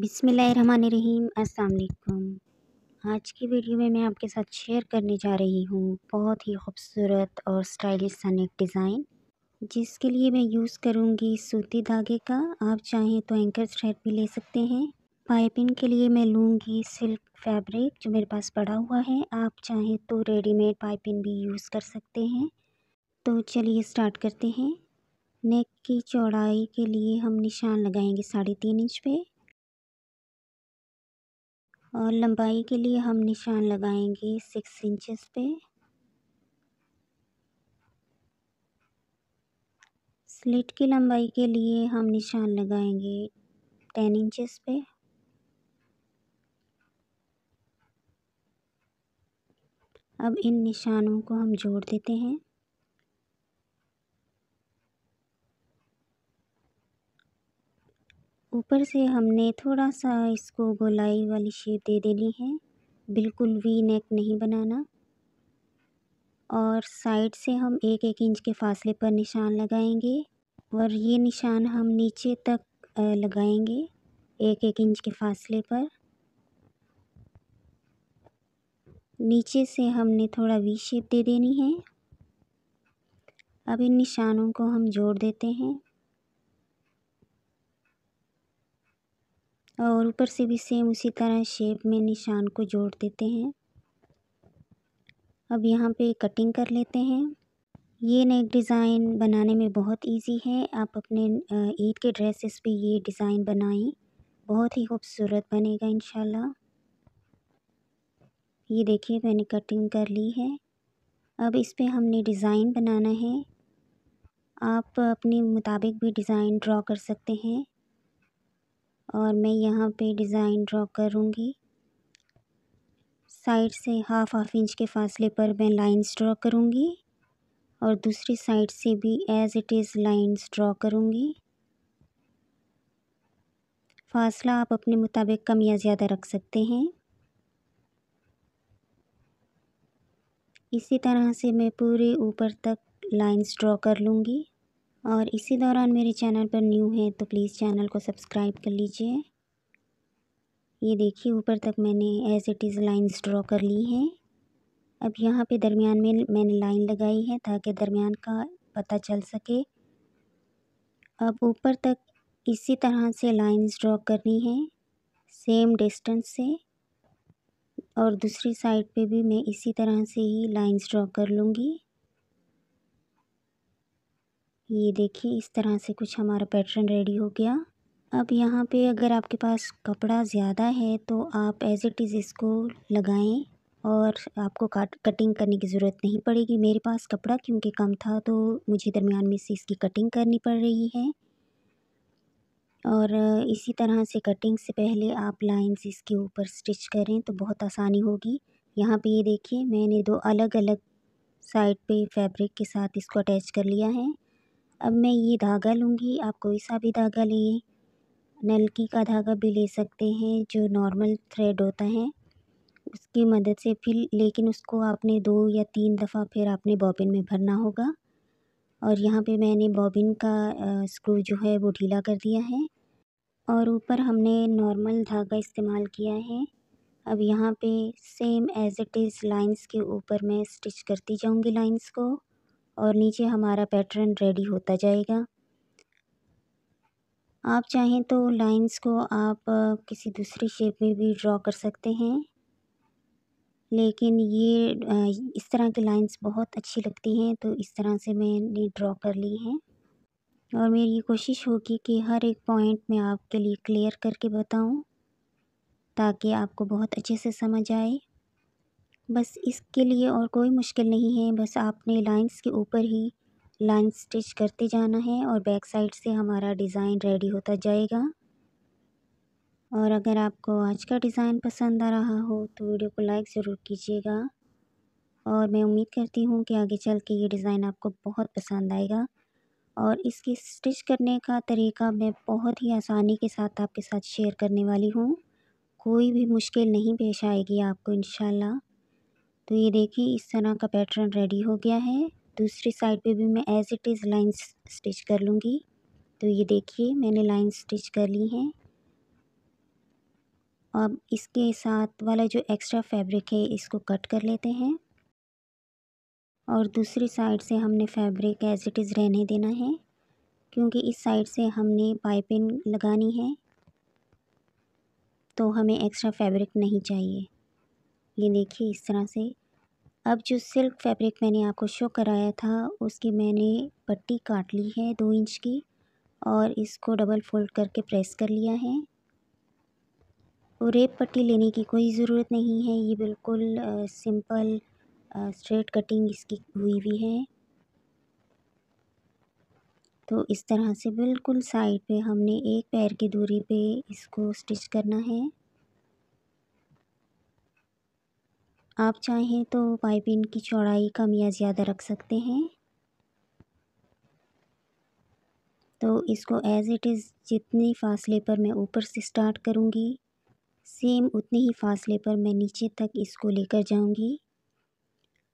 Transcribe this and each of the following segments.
बिसमीम अस्सलाम आज की वीडियो में मैं आपके साथ शेयर करने जा रही हूँ बहुत ही खूबसूरत और स्टाइलिश सा नेक डिज़ाइन जिसके लिए मैं यूज़ करूँगी सूती धागे का आप चाहें तो एंकर थ्रेड भी ले सकते हैं पाइपिंग के लिए मैं लूँगी सिल्क फैब्रिक जो मेरे पास पड़ा हुआ है आप चाहें तो रेडीमेड पाइपिंग भी यूज़ कर सकते हैं तो चलिए स्टार्ट करते हैं नेक की चौड़ाई के लिए हम निशान लगाएंगे साढ़े तीन इंच पे और लंबाई के लिए हम निशान लगाएंगे सिक्स इंचेस पे स्लिट की लंबाई के लिए हम निशान लगाएंगे टेन इंचेस पे अब इन निशानों को हम जोड़ देते हैं ऊपर से हमने थोड़ा सा इसको गोलाई वाली शेप दे देनी है बिल्कुल वी नेक नहीं बनाना और साइड से हम एक एक इंच के फासले पर निशान लगाएंगे और ये निशान हम नीचे तक लगाएंगे एक एक इंच के फासले पर नीचे से हमने थोड़ा वी शेप दे देनी है अब इन निशानों को हम जोड़ देते हैं और ऊपर से भी सेम उसी तरह शेप में निशान को जोड़ देते हैं अब यहाँ पे कटिंग कर लेते हैं ये नेक डिज़ाइन बनाने में बहुत इजी है आप अपने ईद के ड्रेसेस पे ये डिज़ाइन बनाएं बहुत ही खूबसूरत बनेगा इन ये देखिए मैंने कटिंग कर ली है अब इस पर हमने डिज़ाइन बनाना है आप अपने मुताबिक भी डिज़ाइन ड्रॉ कर सकते हैं और मैं यहाँ पे डिज़ाइन ड्रॉ करूँगी साइड से हाफ हाफ इंच के फासले पर मैं लाइंस ड्रॉ करूँगी और दूसरी साइड से भी as it is lines draw करूँगी फासला आप अपने मुताबिक कम या ज़्यादा रख सकते हैं इसी तरह से मैं पूरे ऊपर तक लाइंस ड्रॉ कर लूँगी और इसी दौरान मेरे चैनल पर न्यू है तो प्लीज़ चैनल को सब्सक्राइब कर लीजिए ये देखिए ऊपर तक मैंने as it is lines draw कर ली हैं अब यहाँ पे दरमियान में मैंने लाइन लगाई है ताकि दरमियान का पता चल सके अब ऊपर तक इसी तरह से लाइन्स ड्रॉ करनी है सेम डिस्टेंस से और दूसरी साइड पे भी मैं इसी तरह से ही लाइन्स ड्रॉ कर लूँगी ये देखिए इस तरह से कुछ हमारा पैटर्न रेडी हो गया अब यहाँ पे अगर आपके पास कपड़ा ज़्यादा है तो आप एज़ इट इज़ इसको लगाएं और आपको काट कटिंग करने की ज़रूरत नहीं पड़ेगी मेरे पास कपड़ा क्योंकि कम था तो मुझे दरमियान में से इसकी कटिंग करनी पड़ रही है और इसी तरह से कटिंग से पहले आप लाइंस इसके ऊपर स्टिच करें तो बहुत आसानी होगी यहाँ पे ये देखिए मैंने दो अलग अलग साइड पे फैब्रिक के साथ इसको अटैच कर लिया है अब मैं ये धागा लूँगी आप कोई सा भी धागा लिए नलकी का धागा भी ले सकते हैं जो नॉर्मल थ्रेड होता है उसकी मदद से फिर लेकिन उसको आपने दो या तीन दफ़ा फिर आपने बॉबिन में भरना होगा और यहाँ पे मैंने बॉबिन का स्क्रू जो है वो ढीला कर दिया है और ऊपर हमने नॉर्मल धागा इस्तेमाल किया है अब यहाँ पे same as it is lines के ऊपर मैं स्टिच करती जाऊँगी लाइंस को और नीचे हमारा पैटर्न रेडी होता जाएगा आप चाहें तो लाइंस को आप किसी दूसरे शेप में भी ड्रॉ कर सकते हैं लेकिन ये इस तरह की लाइंस बहुत अच्छी लगती हैं तो इस तरह से मैंने ड्रॉ कर ली हैं और मेरी कोशिश होगी कि हर एक पॉइंट मैं आपके लिए क्लियर करके बताऊं ताकि आपको बहुत अच्छे से समझ आए बस इसके लिए और कोई मुश्किल नहीं है बस आपने लाइंस के ऊपर ही लाइन स्टिच करते जाना है और बैक साइड से हमारा डिज़ाइन रेडी होता जाएगा और अगर आपको आज का डिज़ाइन पसंद आ रहा हो तो वीडियो को लाइक ज़रूर कीजिएगा और मैं उम्मीद करती हूँ कि आगे चल के ये डिज़ाइन आपको बहुत पसंद आएगा और इसकी स्टिच करने का तरीका मैं बहुत ही आसानी के साथ आपके साथ शेयर करने वाली हूँ कोई भी मुश्किल नहीं पेश आएगी आपको इन तो ये देखिए इस तरह का पैटर्न रेडी हो गया है दूसरी साइड पे भी मैं as it is lines stitch कर लूँगी तो ये देखिए मैंने लाइन स्टिच कर ली हैं अब इसके साथ वाला जो एक्स्ट्रा फैब्रिक है इसको कट कर लेते हैं और दूसरी साइड से हमने फैब्रिक एज इट इज़ रहने देना है क्योंकि इस साइड से हमने पाइपिंग लगानी है तो हमें एक्स्ट्रा फैब्रिक नहीं चाहिए ये देखिए इस तरह से अब जो सिल्क फैब्रिक मैंने आपको शो कराया था उसकी मैंने पट्टी काट ली है दो इंच की और इसको डबल फोल्ड करके प्रेस कर लिया है और रेप पट्टी लेने की कोई ज़रूरत नहीं है ये बिल्कुल आ, सिंपल स्ट्रेट कटिंग इसकी हुई हुई है तो इस तरह से बिल्कुल साइड पे हमने एक पैर की दूरी पे इसको स्टिच करना है आप चाहें तो पाइपिंग की चौड़ाई कम या ज़्यादा रख सकते हैं तो इसको एज़ इट इज़ जितने फासले पर मैं ऊपर से स्टार्ट करूँगी सेम उतने ही फासले पर मैं नीचे तक इसको लेकर जाऊँगी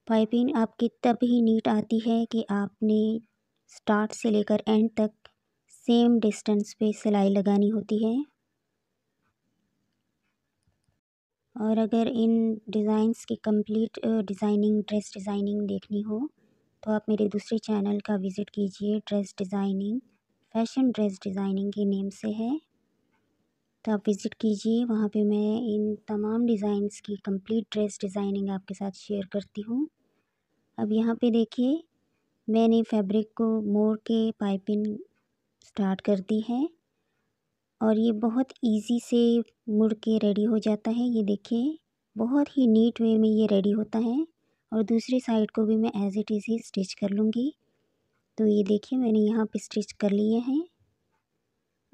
पाइपिंग आपकी तब ही नीट आती है कि आपने स्टार्ट से लेकर एंड तक सेम डिस्टेंस पे सिलाई लगानी होती है और अगर इन डिज़ाइंस की कंप्लीट डिज़ाइनिंग ड्रेस डिज़ाइनिंग देखनी हो तो आप मेरे दूसरे चैनल का विज़िट कीजिए dress designing fashion dress designing के नेम से है तो आप विज़िट कीजिए वहाँ पे मैं इन तमाम डिज़ाइंस की कंप्लीट ड्रेस डिज़ाइनिंग आपके साथ शेयर करती हूँ अब यहाँ पे देखिए मैंने फैब्रिक को मोड़ के पाइपिंग स्टार्ट कर दी है और ये बहुत इजी से मुड़ के रेडी हो जाता है ये देखिए बहुत ही नीट वे में ये रेडी होता है और दूसरी साइड को भी मैं एज़ इट इज़ ही स्टिच कर लूँगी तो ये देखिए मैंने यहाँ पे स्टिच कर लिए हैं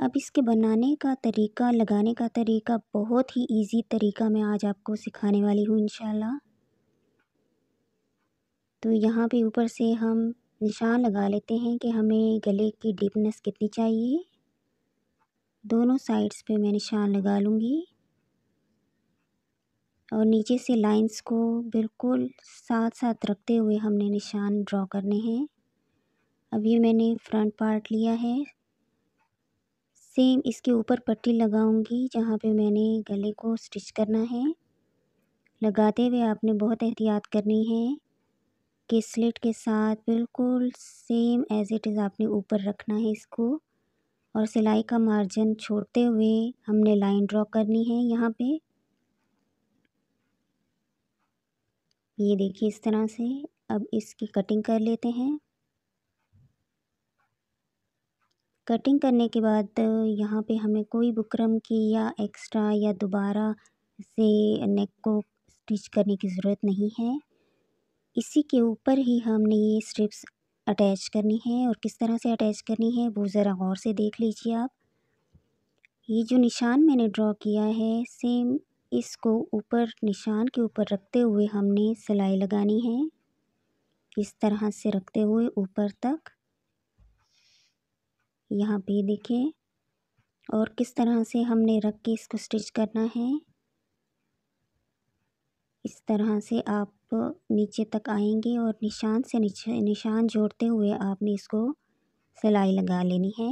अब इसके बनाने का तरीका लगाने का तरीका बहुत ही इजी तरीका मैं आज आपको सिखाने वाली हूँ इनशाला तो यहाँ पे ऊपर से हम निशान लगा लेते हैं कि हमें गले की डीपनेस कितनी चाहिए दोनों साइड्स पे मैं निशान लगा लूँगी और नीचे से लाइंस को बिल्कुल साथ साथ रखते हुए हमने निशान ड्रॉ करने हैं अब ये मैंने फ्रंट पार्ट लिया है सेम इसके ऊपर पट्टी लगाऊंगी जहाँ पे मैंने गले को स्टिच करना है लगाते हुए आपने बहुत एहतियात करनी है कि स्लिट के साथ बिल्कुल सेम एज़ इट इज़ आपने ऊपर रखना है इसको और सिलाई का मार्जिन छोड़ते हुए हमने लाइन ड्रॉ करनी है यहाँ पे ये देखिए इस तरह से अब इसकी कटिंग कर लेते हैं कटिंग करने के बाद यहाँ पे हमें कोई बुकरम की या एक्स्ट्रा या दोबारा से नेक को स्टिच करने की ज़रूरत नहीं है इसी के ऊपर ही हमने ये स्ट्रिप्स अटैच करनी है और किस तरह से अटैच करनी है वो ज़रा गौर से देख लीजिए आप ये जो निशान मैंने ड्रॉ किया है सेम इसको ऊपर निशान के ऊपर रखते हुए हमने सिलाई लगानी है इस तरह से रखते हुए ऊपर तक यहाँ पे देखें और किस तरह से हमने रख के इसको स्टिच करना है इस तरह से आप नीचे तक आएंगे और निशान से नीचे निशान जोड़ते हुए आपने इसको सिलाई लगा लेनी है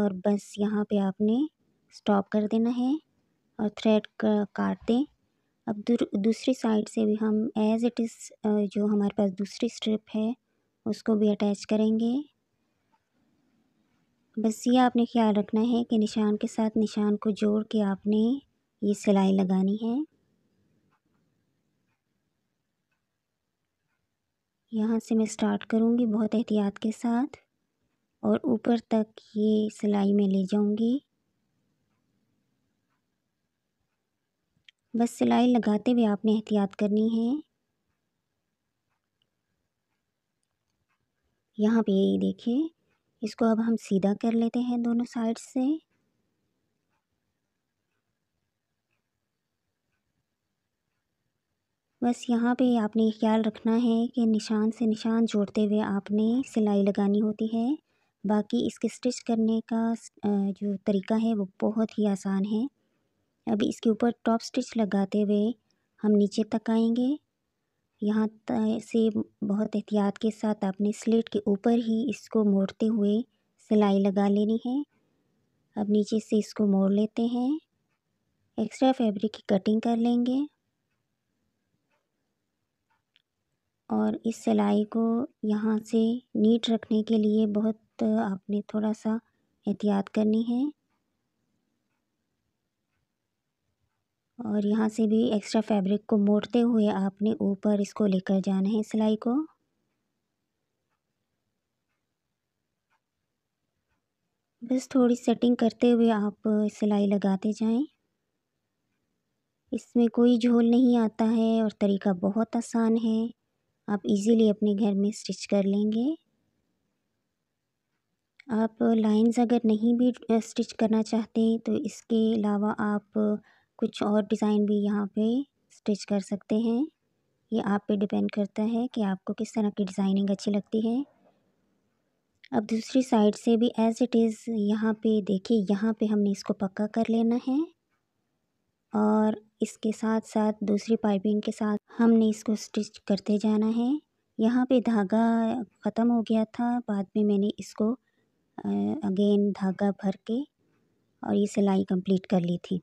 और बस यहाँ पे आपने स्टॉप कर देना है और थ्रेड का काट दें अब दूसरी साइड से भी हम एज़ इट इज़ जो हमारे पास दूसरी स्ट्रिप है उसको भी अटैच करेंगे बस ये आपने ख्याल रखना है कि निशान के साथ निशान को जोड़ के आपने ये सिलाई लगानी है यहाँ से मैं स्टार्ट करूँगी बहुत एहतियात के साथ और ऊपर तक ये सिलाई में ले जाऊँगी बस सिलाई लगाते हुए आपने एहतियात करनी है यहाँ पे ये देखिए इसको अब हम सीधा कर लेते हैं दोनों साइड से बस यहाँ पे आपने ख्याल रखना है कि निशान से निशान जोड़ते हुए आपने सिलाई लगानी होती है बाकी इसके स्टिच करने का जो तरीका है वो बहुत ही आसान है अभी इसके ऊपर टॉप स्टिच लगाते हुए हम नीचे तक आएंगे यहाँ से बहुत एहतियात के साथ आपने स्लेट के ऊपर ही इसको मोड़ते हुए सिलाई लगा लेनी है अब नीचे से इसको मोड़ लेते हैं एक्स्ट्रा फैब्रिक की कटिंग कर लेंगे और इस सिलाई को यहाँ से नीट रखने के लिए बहुत आपने थोड़ा सा एहतियात करनी है और यहाँ से भी एक्स्ट्रा फैब्रिक को मोड़ते हुए आपने ऊपर इसको लेकर जाना है सिलाई को बस थोड़ी सेटिंग करते हुए आप सिलाई लगाते जाएं इसमें कोई झोल नहीं आता है और तरीका बहुत आसान है आप इजीली अपने घर में स्टिच कर लेंगे आप लाइंस अगर नहीं भी स्टिच करना चाहते हैं तो इसके अलावा आप कुछ और डिज़ाइन भी यहाँ पे स्टिच कर सकते हैं ये आप पे डिपेंड करता है कि आपको किस तरह की डिज़ाइनिंग अच्छी लगती है अब दूसरी साइड से भी एज़ इट इज़ यहाँ पे देखिए यहाँ पे हमने इसको पक्का कर लेना है और इसके साथ साथ दूसरी पाइपिंग के साथ हमने इसको स्टिच करते जाना है यहाँ पे धागा ख़त्म हो गया था बाद में मैंने इसको अगेन धागा भर के और ये सिलाई कंप्लीट कर ली थी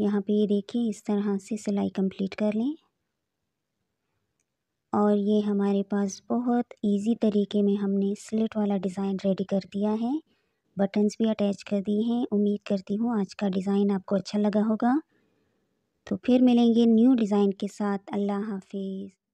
यहाँ पे ये देखिए इस तरह से सिलाई कंप्लीट कर लें और ये हमारे पास बहुत इजी तरीके में हमने स्लिट वाला डिज़ाइन रेडी कर दिया है बटन्स भी अटैच कर दिए हैं उम्मीद करती हूँ आज का डिज़ाइन आपको अच्छा लगा होगा तो फिर मिलेंगे न्यू डिज़ाइन के साथ अल्लाह हाफिज़